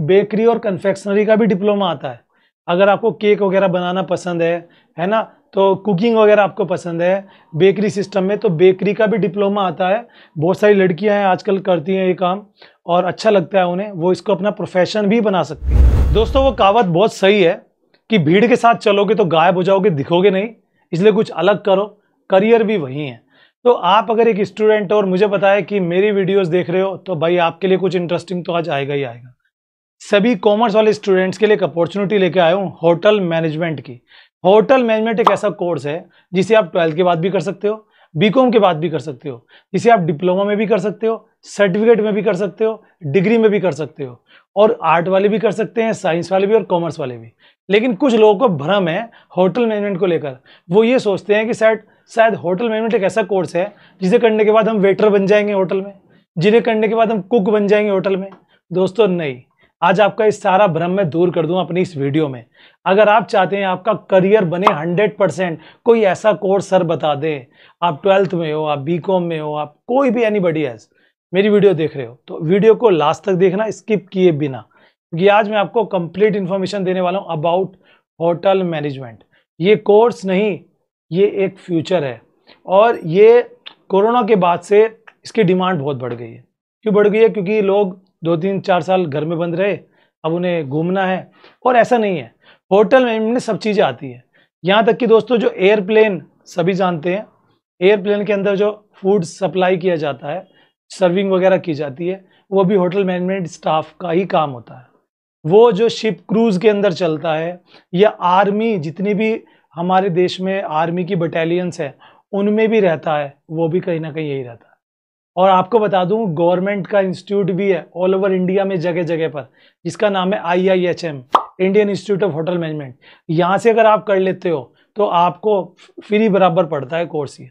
bakery और confectionery का भी डिप्लोमा आता है अगर आपको केक वगैरह बनाना पसंद है है ना तो कुकिंग वगैरह आपको पसंद है बेकरी सिस्टम में तो बेकरी का भी डिप्लोमा आता है बहुत सारी लड़कियां हैं आजकल करती हैं ये काम और अच्छा लगता है उन्हें वो इसको अपना प्रोफेशन भी बना सकती हैं दोस्तों वो कहावत बहुत सही है कि भीड़ के साथ चलोगे तो गायब हो जाओगे दिखोगे नहीं इसलिए कुछ अलग करो करियर भी वही है तो आप अगर एक स्टूडेंट और मुझे बताए कि मेरी वीडियोज़ देख रहे हो तो भाई आपके लिए कुछ इंटरेस्टिंग तो आज आएगा ही आएगा सभी कॉमर्स वाले स्टूडेंट्स के लिए एक अपॉर्चुनिटी लेके आया हूँ होटल मैनेजमेंट की होटल मैनेजमेंट एक ऐसा कोर्स है जिसे आप ट्वेल्थ के बाद भी कर सकते हो बीकॉम के बाद भी कर सकते हो जिसे आप डिप्लोमा में भी कर सकते हो सर्टिफिकेट में भी कर सकते हो डिग्री में भी कर सकते हो और आर्ट वाले भी कर सकते हैं साइंस वाले भी और कॉमर्स वाले भी लेकिन कुछ लोगों को भ्रम है होटल मैनेजमेंट को लेकर वो ये सोचते हैं कि शायद शायद होटल मैनेजमेंट एक ऐसा कोर्स है जिसे करने के बाद हम वेटर बन जाएंगे होटल में जिन्हें करने के बाद हम कुक बन जाएंगे होटल में दोस्तों नहीं आज आपका इस सारा भ्रम मैं दूर कर दूं अपनी इस वीडियो में अगर आप चाहते हैं आपका करियर बने 100 परसेंट कोई ऐसा कोर्स सर बता दे आप ट्वेल्थ में हो आप बीकॉम में हो आप कोई भी एनी बडी मेरी वीडियो देख रहे हो तो वीडियो को लास्ट तक देखना स्किप किए बिना क्योंकि आज मैं आपको कंप्लीट इन्फॉर्मेशन देने वाला हूँ अबाउट होटल मैनेजमेंट ये कोर्स नहीं ये एक फ्यूचर है और ये कोरोना के बाद से इसकी डिमांड बहुत बढ़ गई है क्यों बढ़ गई है क्योंकि लोग दो तीन चार साल घर में बंद रहे अब उन्हें घूमना है और ऐसा नहीं है होटल मैनेजमेंट सब चीज़ें आती है यहाँ तक कि दोस्तों जो एयरप्लेन सभी जानते हैं एयरप्लेन के अंदर जो फूड सप्लाई किया जाता है सर्विंग वगैरह की जाती है वो भी होटल मैनेजमेंट स्टाफ का ही काम होता है वो जो शिप क्रूज़ के अंदर चलता है या आर्मी जितनी भी हमारे देश में आर्मी की बटालियंस हैं उनमें भी रहता है वो भी कहीं ना कहीं यही रहता है और आपको बता दूं गवर्नमेंट का इंस्टीट्यूट भी है ऑल ओवर इंडिया में जगह जगह पर जिसका नाम है IIHM Indian Institute of hotel Management यहाँ से अगर आप कर लेते हो तो आपको फ्री बराबर पड़ता है कोर्स ये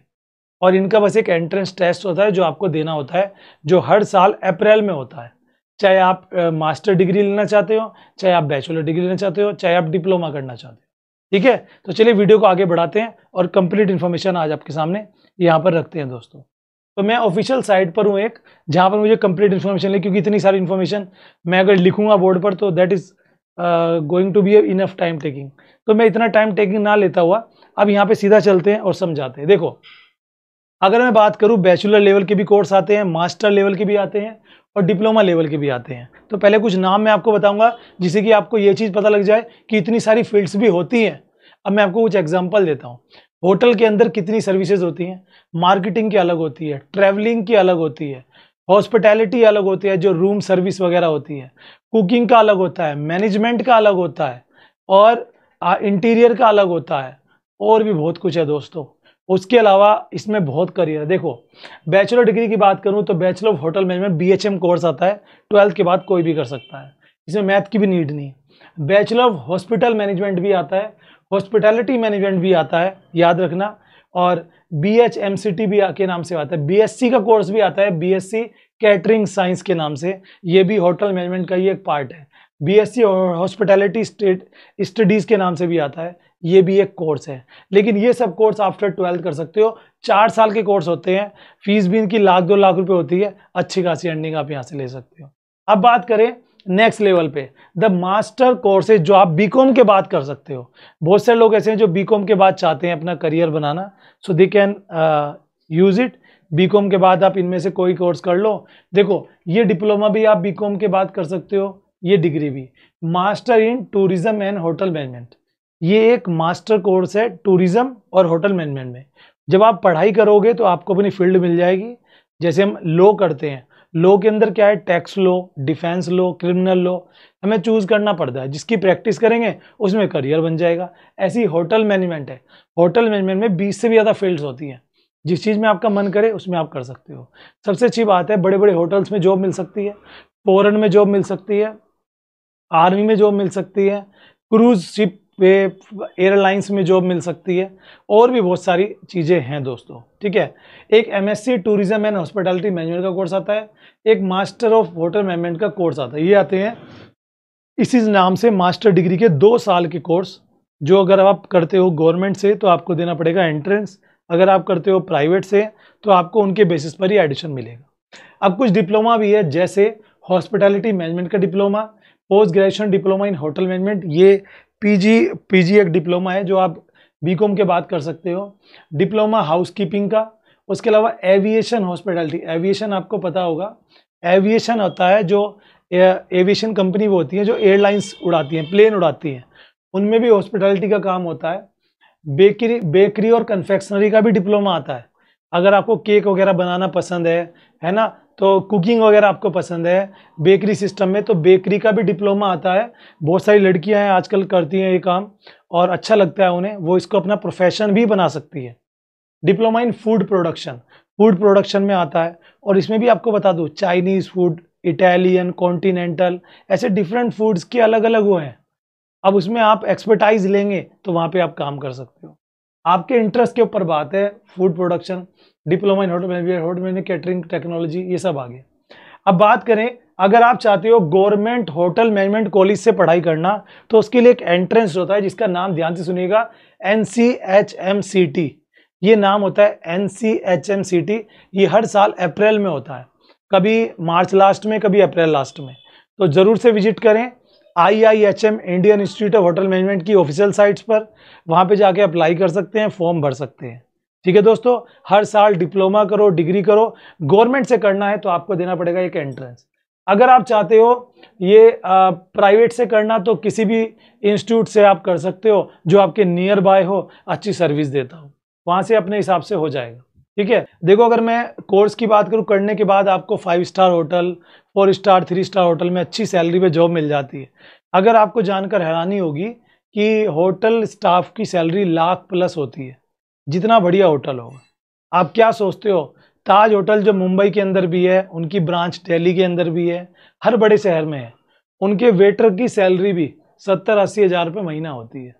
और इनका बस एक एंट्रेंस टेस्ट होता है जो आपको देना होता है जो हर साल अप्रैल में होता है चाहे आप मास्टर डिग्री लेना चाहते हो चाहे आप बैचलर डिग्री लेना चाहते हो चाहे आप डिप्लोमा करना चाहते हो ठीक है तो चलिए वीडियो को आगे बढ़ाते हैं और कंप्लीट इन्फॉर्मेशन आज आपके सामने यहाँ पर रखते हैं दोस्तों तो मैं ऑफिशियल साइट पर हूँ एक जहाँ पर मुझे कंप्लीट इन्फॉर्मेशन ले क्योंकि इतनी सारी इन्फॉर्मेशन मैं अगर लिखूंगा बोर्ड पर तो that is going to be enough time taking तो मैं इतना टाइम टेकिंग ना लेता हुआ अब यहाँ पे सीधा चलते हैं और समझाते हैं देखो अगर मैं बात करूँ बैचुलर लेवल के भी कोर्स आते हैं मास्टर लेवल के भी आते हैं और डिप्लोमा लेवल के भी आते हैं तो पहले कुछ नाम मैं आपको बताऊंगा जिससे कि आपको ये चीज़ पता लग जाए कि इतनी सारी फील्ड्स भी होती हैं अब मैं आपको कुछ एग्जाम्पल देता हूँ होटल के अंदर कितनी सर्विसेज होती हैं मार्केटिंग की अलग होती है ट्रैवलिंग की अलग होती है हॉस्पिटैलिटी अलग होती है जो रूम सर्विस वगैरह होती है कुकिंग का अलग होता है मैनेजमेंट का अलग होता है और इंटीरियर का अलग होता है और भी बहुत कुछ है दोस्तों उसके अलावा इसमें बहुत करियर है देखो बैचलर डिग्री की बात करूँ तो bachelor of hotel management B course आता है ट्वेल्थ के बाद कोई भी कर सकता है इसमें मैथ की भी नीड नहीं है बैचलर ऑफ हॉस्पिटल मैनेजमेंट भी आता है हॉस्पिटैलिटी मैनेजमेंट भी आता है याद रखना और B H M C T भी के नाम से आता है बी एस सी का कोर्स भी आता है B S C catering science के नाम से ये भी होटल मैनेजमेंट का ही एक पार्ट है बी एस सी और हॉस्पिटैलिटी स्टडीज़ के नाम से भी आता है ये भी एक कोर्स है लेकिन ये सब कोर्स आफ्टर ट्वेल्थ कर सकते हो चार साल के कोर्स होते हैं फीस भी इनकी लाख दो लाख रुपये होती है अच्छी खासी अर्निंग आप यहाँ से ले सकते हो अब बात करें नेक्स्ट लेवल पे द मास्टर कोर्सेज जो आप बीकॉम के बाद कर सकते हो बहुत से लोग ऐसे हैं जो बीकॉम के बाद चाहते हैं अपना करियर बनाना so they can use it BCom के बाद आप इनमें से कोई कोर्स कर लो देखो ये डिप्लोमा भी आप बीकॉम के बाद कर सकते हो ये डिग्री भी master in tourism and hotel management ये एक मास्टर कोर्स है टूरिज्म और होटल मैनेजमेंट में जब आप पढ़ाई करोगे तो आपको अपनी फील्ड मिल जाएगी जैसे हम लो करते हैं लो के अंदर क्या है tax law defence law criminal law हमें चूज़ करना पड़ता है जिसकी प्रैक्टिस करेंगे उसमें करियर बन जाएगा ऐसी होटल मैनेजमेंट है होटल मैनेजमेंट में बीस से भी ज़्यादा फील्ड्स होती हैं जिस चीज़ में आपका मन करे उसमें आप कर सकते हो सबसे अच्छी बात है बड़े बड़े होटल्स में जॉब मिल सकती है फॉरन में जॉब मिल सकती है आर्मी में जॉब मिल सकती है क्रूज शिप पे एयरलाइंस में जॉब मिल सकती है और भी बहुत सारी चीज़ें हैं दोस्तों ठीक है एक MSc tourism and hospitality management का कोर्स आता है एक मास्टर ऑफ वाटर मैनेजमेंट का कोर्स आता है ये आते हैं इसी नाम से मास्टर डिग्री के दो साल के कोर्स जो अगर आप करते हो गवर्नमेंट से तो आपको देना पड़ेगा एंट्रेंस अगर आप करते हो प्राइवेट से तो आपको उनके बेसिस पर ही एडमिशन मिलेगा अब कुछ डिप्लोमा भी है जैसे हॉस्पिटैलिटी मैनेजमेंट का diploma post graduation diploma in hotel management ये पीजी पीजी एक डिप्लोमा है जो आप बीकॉम के बाद कर सकते हो डिप्लोमा हाउसकीपिंग का उसके अलावा एविएशन हॉस्पिटलिटी एविएशन आपको पता होगा एविएशन होता है जो एविएशन कंपनी वो होती है जो एयरलाइंस उड़ाती हैं प्लेन उड़ाती हैं उनमें भी हॉस्पिटलिटी का काम होता है बेकरी बेकरी और कन्फेक्शनरी का भी डिप्लोमा आता है अगर आपको केक वगैरह बनाना पसंद है है ना तो कुकिंग वगैरह आपको पसंद है बेकरी सिस्टम में तो बेकरी का भी डिप्लोमा आता है बहुत सारी लड़कियां हैं आजकल करती हैं ये काम और अच्छा लगता है उन्हें वो इसको अपना प्रोफेशन भी बना सकती है diploma in food production food production में आता है और इसमें भी आपको बता दूँ चाइनीज़ फूड इटालियन कॉन्टीनेंटल ऐसे डिफरेंट फूड्स के अलग अलग हुए हैं अब उसमें आप एक्सपर्टाइज लेंगे तो वहाँ पर आप काम कर सकते हो आपके इंटरेस्ट के ऊपर बात है food production diploma in hotel management hotel management catering technology ये सब आ गया अब बात करें अगर आप चाहते हो गवर्नमेंट होटल मैनेजमेंट कॉलेज से पढ़ाई करना तो उसके लिए एक एंट्रेंस होता है जिसका नाम ध्यान से सुनिएगा N C H M C T ये नाम होता है N C H M C T ये हर साल अप्रैल में होता है कभी मार्च लास्ट में कभी अप्रैल लास्ट में तो ज़रूर से विजिट करें I I H M Indian Institute of hotel management की ऑफिशियल साइट्स पर वहाँ पे जाके अप्लाई कर सकते हैं फॉर्म भर सकते हैं ठीक है दोस्तों हर साल डिप्लोमा करो डिग्री करो गवर्नमेंट से करना है तो आपको देना पड़ेगा एक एंट्रेंस अगर आप चाहते हो ये प्राइवेट से करना तो किसी भी इंस्टीट्यूट से आप कर सकते हो जो आपके नियर बाय हो अच्छी सर्विस देता हो वहाँ से अपने हिसाब से हो जाएगा ठीक है देखो अगर मैं कोर्स की बात करूँ करने के बाद आपको five star hotel four star three star hotel में अच्छी सैलरी पे जॉब मिल जाती है अगर आपको जानकर हैरानी होगी कि होटल स्टाफ की सैलरी लाख प्लस होती है जितना बढ़िया होटल होगा आप क्या सोचते हो ताज होटल जो मुंबई के अंदर भी है उनकी ब्रांच दिल्ली के अंदर भी है हर बड़े शहर में है उनके वेटर की सैलरी भी सत्तर अस्सी हज़ार रुपये महीना होती है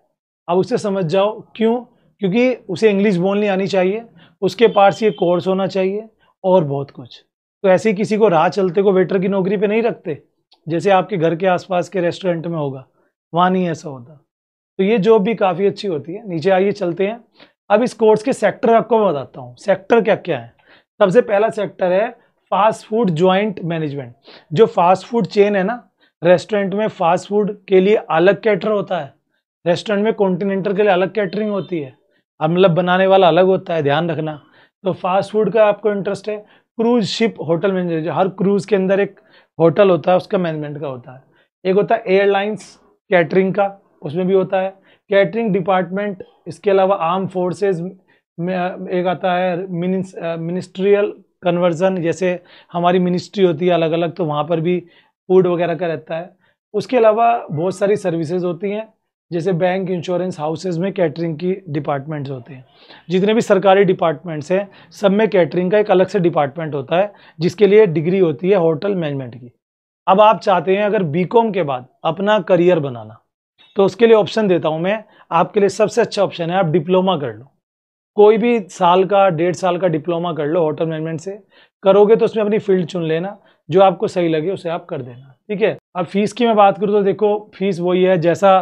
अब उसे समझ जाओ क्यों क्योंकि उसे इंग्लिश बोलनी आनी चाहिए उसके पास ये कोर्स होना चाहिए और बहुत कुछ तो ऐसे ही किसी को राह चलते को वेटर की नौकरी पर नहीं रखते जैसे आपके घर के आसपास के रेस्टोरेंट में होगा वहाँ नहीं ऐसा होता तो ये जॉब भी काफ़ी अच्छी होती है नीचे आइए चलते हैं अब इस कोर्स के सेक्टर आपको मैं बताता हूँ सेक्टर क्या क्या है सबसे पहला सेक्टर है फास्ट फूड ज्वाइंट मैनेजमेंट जो फास्ट फूड चेन है ना रेस्टोरेंट में फास्ट फूड के लिए अलग कैटर होता है रेस्टोरेंट में कॉन्टिनेंटल के लिए अलग कैटरिंग होती है अब मतलब बनाने वाला अलग होता है ध्यान रखना तो फास्ट फूड का आपको इंटरेस्ट है क्रूज शिप होटल मैनेजमेंट हर क्रूज के अंदर एक होटल होता है उसका मैनेजमेंट का होता है एक होता है एयरलाइंस कैटरिंग का उसमें भी होता है कैटरिंग डिपार्टमेंट इसके अलावा आर्म फोर्सेज में एक आता है मिनिस्ट्रियल कन्वर्जन जैसे हमारी मिनिस्ट्री होती है अलग अलग तो वहाँ पर भी फूड वगैरह का रहता है उसके अलावा बहुत सारी सर्विसेज होती हैं जैसे बैंक इंश्योरेंस हाउसेज में कैटरिंग की डिपार्टमेंट्स होते हैं जितने भी सरकारी डिपार्टमेंट्स हैं सब में कैटरिंग का एक अलग से डिपार्टमेंट होता है जिसके लिए डिग्री होती है होटल मैनेजमेंट की अब आप चाहते हैं अगर बीकॉम के बाद अपना करियर बनाना तो उसके लिए ऑप्शन देता हूँ मैं आपके लिए सबसे अच्छा ऑप्शन है आप डिप्लोमा कर लो कोई भी साल का डेढ़ साल का डिप्लोमा कर लो होटल मैनेजमेंट से करोगे तो उसमें अपनी फील्ड चुन लेना जो आपको सही लगे उसे आप कर देना ठीक है अब फीस की मैं बात करूँ तो देखो फीस वही है जैसा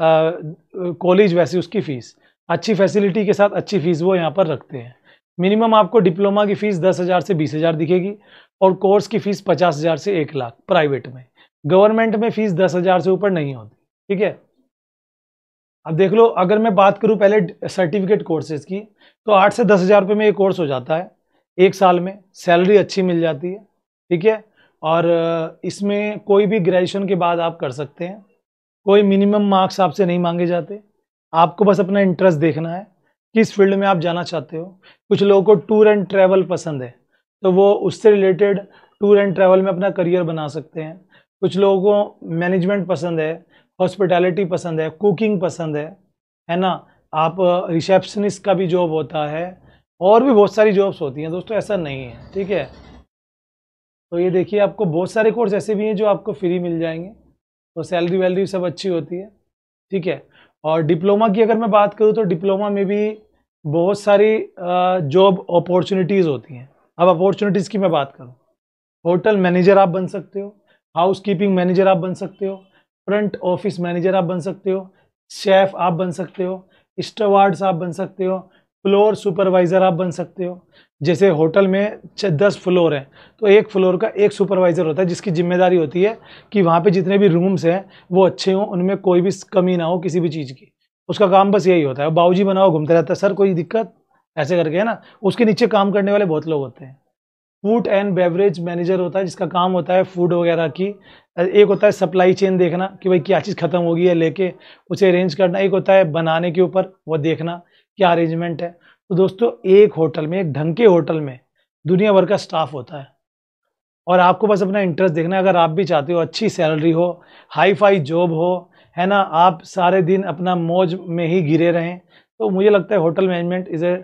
कॉलेज वैसी उसकी फ़ीस अच्छी फैसिलिटी के साथ अच्छी फ़ीस वो यहाँ पर रखते हैं मिनिमम आपको डिप्लोमा की फ़ीस दस हज़ार से बीस हज़ार दिखेगी और कोर्स की फ़ीस पचास हज़ार से एक लाख प्राइवेट में गवर्नमेंट में फ़ीस दस हज़ार से ऊपर नहीं होती ठीक है अब देख लो अगर मैं बात करूँ पहले सर्टिफिकेट कोर्सेज की तो आठ से दस हज़ार रुपये में ये कोर्स हो जाता है एक साल में सैलरी अच्छी मिल जाती है ठीक है और इसमें कोई भी ग्रेजुएशन के बाद आप कर सकते हैं कोई मिनिमम मार्क्स आपसे नहीं मांगे जाते आपको बस अपना इंटरेस्ट देखना है किस फील्ड में आप जाना चाहते हो कुछ लोगों को टूर एंड ट्रैवल पसंद है तो वो उससे रिलेटेड टूर एंड ट्रैवल में अपना करियर बना सकते हैं कुछ लोगों को मैनेजमेंट पसंद है हॉस्पिटैलिटी पसंद है कुकिंग पसंद है है ना आप रिसेप्शनिस्ट का भी जॉब होता है और भी बहुत सारी जॉब्स होती हैं दोस्तों ऐसा नहीं है ठीक है तो ये देखिए आपको बहुत सारे कोर्स ऐसे भी हैं जो आपको फ्री मिल जाएंगे तो सैलरी वैलरी सब अच्छी होती है ठीक है और डिप्लोमा की अगर मैं बात करूँ तो डिप्लोमा में भी बहुत सारी जॉब अपॉर्चुनिटीज़ होती हैं अब अपॉर्चुनिटीज़ की मैं बात करूँ होटल मैनेजर आप बन सकते हो हाउस कीपिंग मैनेजर आप बन सकते हो फ्रंट ऑफिस मैनेजर आप बन सकते हो शेफ आप बन सकते हो स्टवार्ड्स आप बन सकते हो फ्लोर सुपरवाइज़र आप बन सकते हो जैसे होटल में दस फ्लोर हैं तो एक फ्लोर का एक सुपरवाइज़र होता है जिसकी जिम्मेदारी होती है कि वहाँ पे जितने भी रूम्स हैं वो अच्छे हों उनमें कोई भी कमी ना हो किसी भी चीज़ की उसका काम बस यही होता है बाबूजी बनाओ घूमते रहता है सर कोई दिक्कत ऐसे करके है ना उसके नीचे काम करने वाले बहुत लोग होते हैं फूड एंड बेवरेज मैनेजर होता है जिसका काम होता है फूड वगैरह की एक होता है सप्लाई चेन देखना कि भाई क्या चीज़ ख़त्म हो गई है लेके उसे अरेंज करना एक होता है बनाने के ऊपर वो देखना क्या अरेंजमेंट है तो दोस्तों एक होटल में एक ढंग के होटल में दुनिया भर का स्टाफ होता है और आपको बस अपना इंटरेस्ट देखना है अगर आप भी चाहते हो अच्छी सैलरी हो हाई फाई जॉब हो है ना आप सारे दिन अपना मौज में ही घिरे रहें तो मुझे लगता है hotel management is a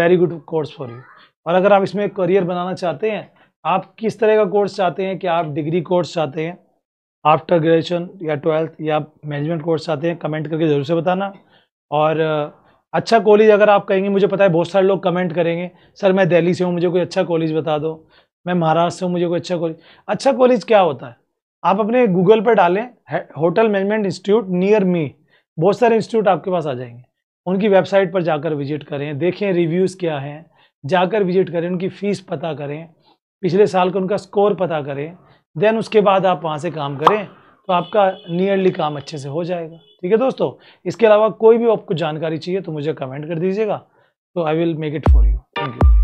very good course for you और अगर आप इसमें करियर बनाना चाहते हैं आप किस तरह का कोर्स चाहते हैं कि आप डिग्री कोर्स चाहते हैं आफ्टर ग्रेजुएशन या ट्वेल्थ या आप मैनेजमेंट कोर्स चाहते हैं कमेंट करके ज़रूर से बताना और अच्छा कॉलेज अगर आप कहेंगे मुझे पता है बहुत सारे लोग कमेंट करेंगे सर मैं दिल्ली से हूँ मुझे कोई अच्छा कॉलेज बता दो मैं महाराष्ट्र से हूँ मुझे कोई अच्छा कॉलेज अच्छा कॉलेज क्या होता है आप अपने गूगल पर डालें hotel management institute near me बहुत सारे इंस्टीट्यूट आपके पास आ जाएंगे उनकी वेबसाइट पर जाकर विजिट करें देखें रिव्यूज़ क्या हैं जाकर विजिट करें उनकी फ़ीस पता करें पिछले साल का उनका स्कोर पता करें देन उसके बाद आप वहाँ से काम करें तो आपका नियरली काम अच्छे से हो जाएगा ठीक है दोस्तों इसके अलावा कोई भी आपको जानकारी चाहिए तो मुझे कमेंट कर दीजिएगा तो I will make it for you thank you